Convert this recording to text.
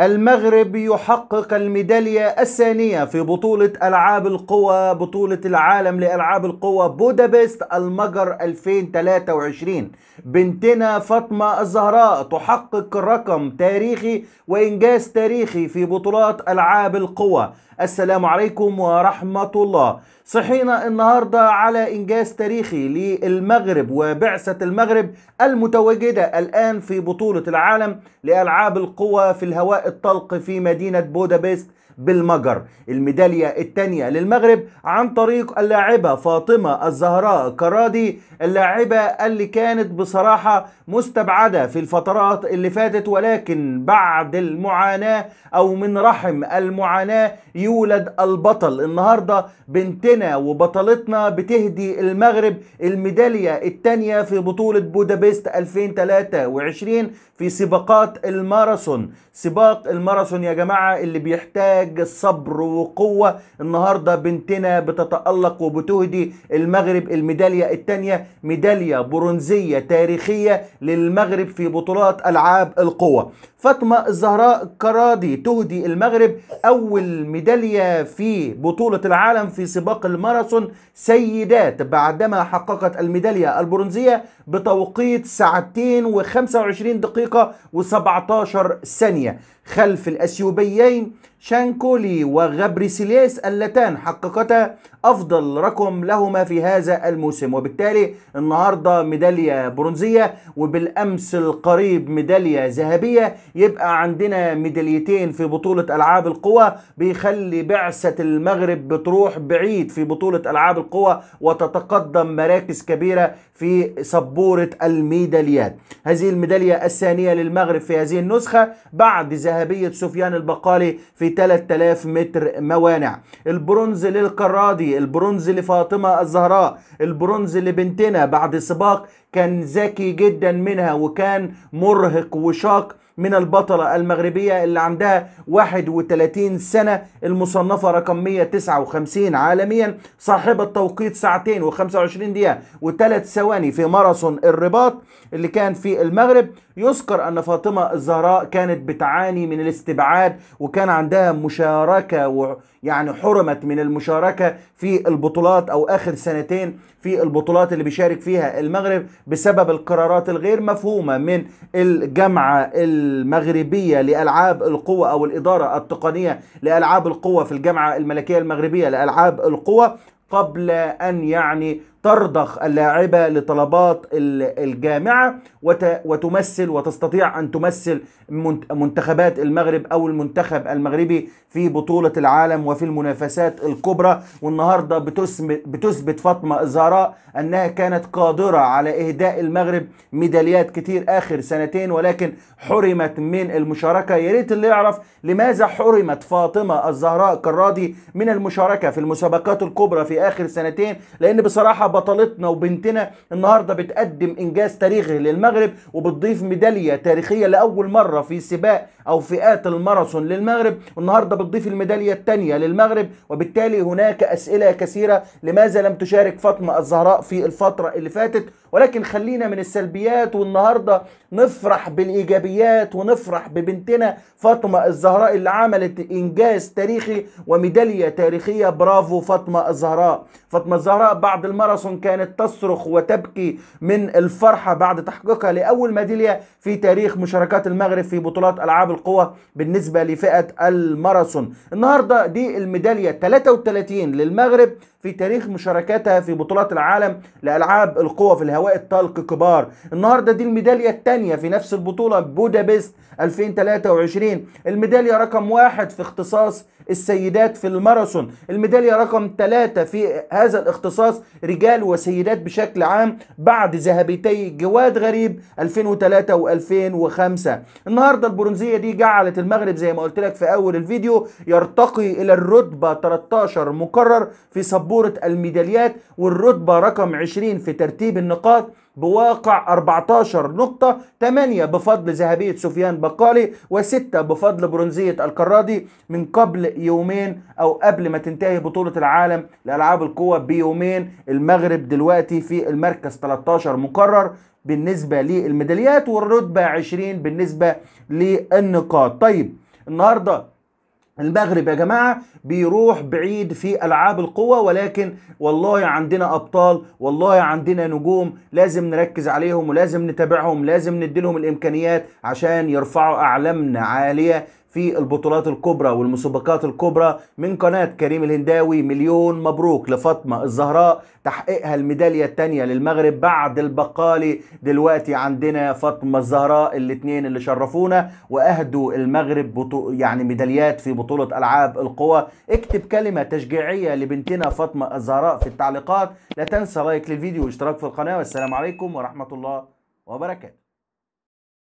المغرب يحقق الميدالية الثانية في بطولة ألعاب القوى بطولة العالم لألعاب القوى بودابست المجر 2023 بنتنا فاطمة الزهراء تحقق رقم تاريخي وإنجاز تاريخي في بطولات ألعاب القوى السلام عليكم ورحمة الله صحينا النهاردة على إنجاز تاريخي للمغرب وبعثة المغرب المتواجدة الآن في بطولة العالم لألعاب القوى في الهواء الطلق في مدينة بودابست بالمجر الميدالية الثانية للمغرب عن طريق اللاعبة فاطمة الزهراء كرادي اللاعبة اللي كانت بصراحة مستبعدة في الفترات اللي فاتت ولكن بعد المعاناة أو من رحم المعاناة يولد البطل النهاردة بنتنا وبطلتنا بتهدي المغرب الميدالية الثانية في بطولة بودابست 2023 في سباقات الماراثون سباق الماراثون يا جماعة اللي بيحتاج صبر وقوة النهاردة بنتنا بتتألق وبتهدي المغرب الميدالية الثانية ميدالية برونزية تاريخية للمغرب في بطولات ألعاب القوة فاطمة الزهراء كرادي تهدي المغرب أول ميدالية التالية في بطولة العالم في سباق الماراثون سيدات بعدما حققت الميدالية البرونزية بتوقيت ساعتين و25 دقيقة و17 ثانية خلف الأثيوبيين شانكولي وغابريسيلياس اللتان حققتا أفضل رقم لهما في هذا الموسم وبالتالي النهاردة ميدالية برونزية وبالأمس القريب ميدالية ذهبية يبقى عندنا ميداليتين في بطولة ألعاب القوى بيخلي بعثة المغرب بتروح بعيد في بطولة ألعاب القوى وتتقدم مراكز كبيرة في سبورة الميداليات هذه الميدالية الثانية للمغرب في هذه النسخة بعد ذهبية سفيان البقالي في ب 3000 متر موانع البرونز للقرادي البرونز لفاطمة الزهراء البرونز لبنتنا بعد سباق كان ذكي جدا منها وكان مرهق وشاق من البطلة المغربية اللي عندها 31 سنة المصنفة رقم 159 عالميا صاحبة توقيت ساعتين و25 دقيقة وثلاث ثواني في ماراثون الرباط اللي كان في المغرب يذكر أن فاطمة الزهراء كانت بتعاني من الاستبعاد وكان عندها مشاركة ويعني حرمت من المشاركة في البطولات أو آخر سنتين في البطولات اللي بيشارك فيها المغرب بسبب القرارات الغير مفهومة من الجامعة المغربية لألعاب القوة أو الإدارة التقنية لألعاب القوة في الجامعة الملكية المغربية لألعاب القوة قبل أن يعني ترضخ اللاعبة لطلبات الجامعة وتمثل وتستطيع أن تمثل منتخبات المغرب أو المنتخب المغربي في بطولة العالم وفي المنافسات الكبرى والنهاردة بتثبت فاطمة الزهراء أنها كانت قادرة على إهداء المغرب ميداليات كتير آخر سنتين ولكن حرمت من المشاركة يا ريت اللي يعرف لماذا حرمت فاطمة الزهراء كرادي من المشاركة في المسابقات الكبرى في آخر سنتين لأن بصراحة بطلتنا وبنتنا النهارده بتقدم انجاز تاريخي للمغرب وبتضيف ميداليه تاريخيه لاول مره في سباق او فئات الماراثون للمغرب والنهارده بتضيف الميداليه الثانيه للمغرب وبالتالي هناك اسئله كثيره لماذا لم تشارك فاطمه الزهراء في الفتره اللي فاتت ولكن خلينا من السلبيات والنهارده نفرح بالايجابيات ونفرح ببنتنا فاطمه الزهراء اللي عملت انجاز تاريخي وميداليه تاريخيه برافو فاطمه الزهراء فاطمه الزهراء بعد الماراثون فرس كانت تصرخ وتبكي من الفرحة بعد تحقيقها لأول ميدالية في تاريخ مشاركات المغرب في بطولات ألعاب القوى بالنسبة لفئة الماراثون النهاردة دي الميدالية 33 للمغرب في تاريخ مشاركتها في بطولات العالم لألعاب القوى في الهواء الطلق كبار النهارده دي الميدالية الثانية في نفس البطولة بودابست 2023 الميدالية رقم واحد في اختصاص السيدات في الماراثون الميدالية رقم ثلاثة في هذا الاختصاص رجال وسيدات بشكل عام بعد ذهبيتي جواد غريب 2003 و2005 النهاردة البرونزية دي جعلت المغرب زي ما قلت لك في أول الفيديو يرتقي إلى الرتبة 13 مكرر في سبورة فاتورة الميداليات والرتبة رقم 20 في ترتيب النقاط بواقع 14 نقطة 8 بفضل ذهبية سفيان بقالي و6 بفضل برونزية الكرادي من قبل يومين أو قبل ما تنتهي بطولة العالم لألعاب القوة بيومين المغرب دلوقتي في المركز 13 مقرر بالنسبة للميداليات والرتبة 20 بالنسبة للنقاط طيب النهارده المغرب يا جماعة بيروح بعيد في ألعاب القوة ولكن والله عندنا أبطال والله عندنا نجوم لازم نركز عليهم ولازم نتابعهم لازم نديلهم الإمكانيات عشان يرفعوا أعلامنا عالية في البطولات الكبرى والمسابقات الكبرى من قناة كريم الهنداوي مليون مبروك لفاطمة الزهراء تحقيقها الميدالية الثانية للمغرب بعد البقالي دلوقتي عندنا فاطمة الزهراء الاثنين اللي شرفونا وأهدوا المغرب بطو... يعني ميداليات في بطولة ألعاب القوى اكتب كلمة تشجيعية لبنتنا فاطمة الزهراء في التعليقات لا تنسى لايك للفيديو واشتراك في القناة والسلام عليكم ورحمة الله وبركاته